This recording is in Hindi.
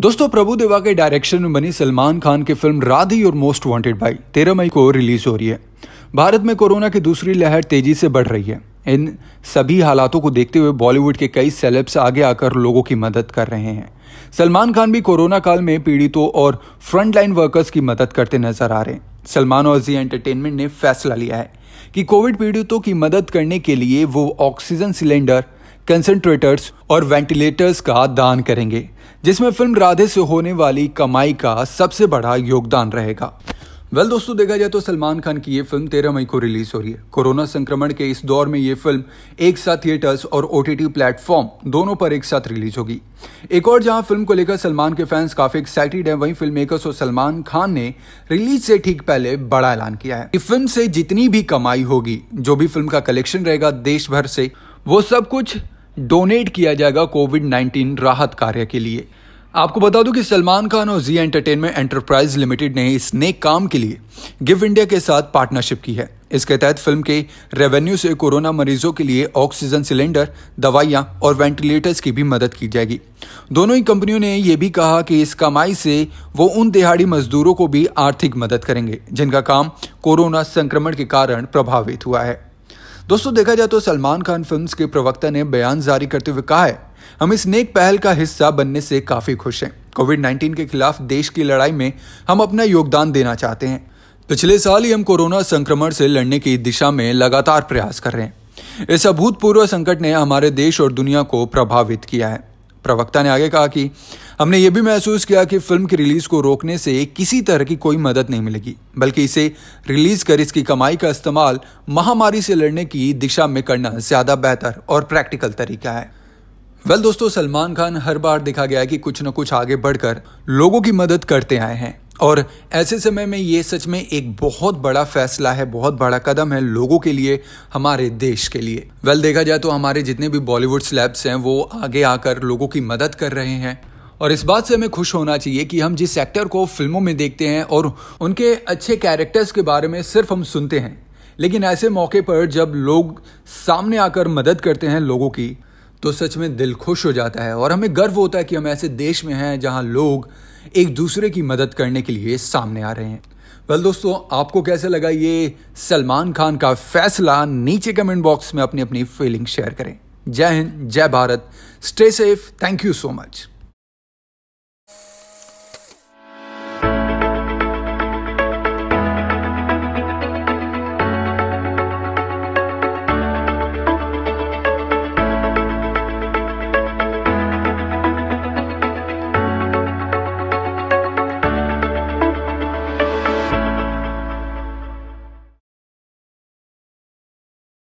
दोस्तों प्रभु देवा के डायरेक्शन में बनी सलमान खान की फिल्म राधी और मोस्ट वांटेड भाई तेरह मई को रिलीज हो रही है भारत में कोरोना की दूसरी लहर तेजी से बढ़ रही है इन सभी हालातों को देखते हुए बॉलीवुड के कई सेलेब्स आगे आकर लोगों की मदद कर रहे हैं सलमान खान भी कोरोना काल में पीड़ितों और फ्रंटलाइन वर्कर्स की मदद करते नजर आ रहे हैं सलमान और जी एंटरटेनमेंट ने फैसला लिया है कि कोविड पीड़ितों की मदद करने के लिए वो ऑक्सीजन सिलेंडर कंसनट्रेटर्स और वेंटिलेटर्स का दान करेंगे जिसमें फिल्म राधे से होने वाली कमाई का सबसे बड़ा योगदान रहेगा वेल well, दोस्तों देखा जाए तो सलमान खान की ये फिल्म 13 मई को रिलीज हो रही है कोरोना संक्रमण के इस दौर में ये फिल्म एक साथ थिएटर्स और ओ प्लेटफॉर्म दोनों पर एक साथ रिलीज होगी एक और जहां फिल्म को लेकर सलमान के फैंस काफी एक्साइटेड हैं वहीं फिल्म मेकर्स और सलमान खान ने रिलीज से ठीक पहले बड़ा ऐलान किया है इस फिल्म से जितनी भी कमाई होगी जो भी फिल्म का कलेक्शन रहेगा देश भर से वो सब कुछ डोनेट किया जाएगा कोविड 19 राहत कार्य के लिए आपको बता दूं कि सलमान खान और जी एंटरटेनमेंट एंटरप्राइज लिमिटेड ने इस नए काम के लिए गिव इंडिया के साथ पार्टनरशिप की है इसके तहत फिल्म के रेवेन्यू से कोरोना मरीजों के लिए ऑक्सीजन सिलेंडर दवाइयाँ और वेंटिलेटर्स की भी मदद की जाएगी दोनों ही कंपनियों ने यह भी कहा कि इस कमाई से वो उन दिहाड़ी मजदूरों को भी आर्थिक मदद करेंगे जिनका काम कोरोना संक्रमण के कारण प्रभावित हुआ है दोस्तों देखा जाए तो सलमान खान फिल्म्स के प्रवक्ता ने बयान जारी करते हुए कहा है हम इस नेक पहल का हिस्सा बनने से काफ़ी खुश हैं कोविड 19 के खिलाफ देश की लड़ाई में हम अपना योगदान देना चाहते हैं पिछले साल ही हम कोरोना संक्रमण से लड़ने की दिशा में लगातार प्रयास कर रहे हैं इस अभूतपूर्व संकट ने हमारे देश और दुनिया को प्रभावित किया है प्रवक्ता ने आगे कहा कि हमने ये भी महसूस किया कि फिल्म की रिलीज़ को रोकने से किसी तरह की कोई मदद नहीं मिलेगी बल्कि इसे रिलीज़ कर इसकी कमाई का इस्तेमाल महामारी से लड़ने की दिशा में करना ज़्यादा बेहतर और प्रैक्टिकल तरीका है वेल well, दोस्तों सलमान खान हर बार देखा गया है कि कुछ न कुछ आगे बढ़कर लोगों की मदद करते आए हैं और ऐसे समय में ये सच में एक बहुत बड़ा फैसला है बहुत बड़ा कदम है लोगों के लिए हमारे देश के लिए वेल देखा जाए तो हमारे जितने भी बॉलीवुड स्लैब्स हैं वो आगे आकर लोगों की मदद कर रहे हैं और इस बात से हमें खुश होना चाहिए कि हम जिस एक्टर को फिल्मों में देखते हैं और उनके अच्छे कैरेक्टर्स के बारे में सिर्फ हम सुनते हैं लेकिन ऐसे मौके पर जब लोग सामने आकर मदद करते हैं लोगों की तो सच में दिल खुश हो जाता है और हमें गर्व होता है कि हम ऐसे देश में हैं जहां लोग एक दूसरे की मदद करने के लिए सामने आ रहे हैं वेल well, दोस्तों आपको कैसे लगा ये सलमान खान का फैसला नीचे कमेंट बॉक्स में अपनी अपनी फीलिंग शेयर करें जय हिंद जय Bharat stay safe thank you so much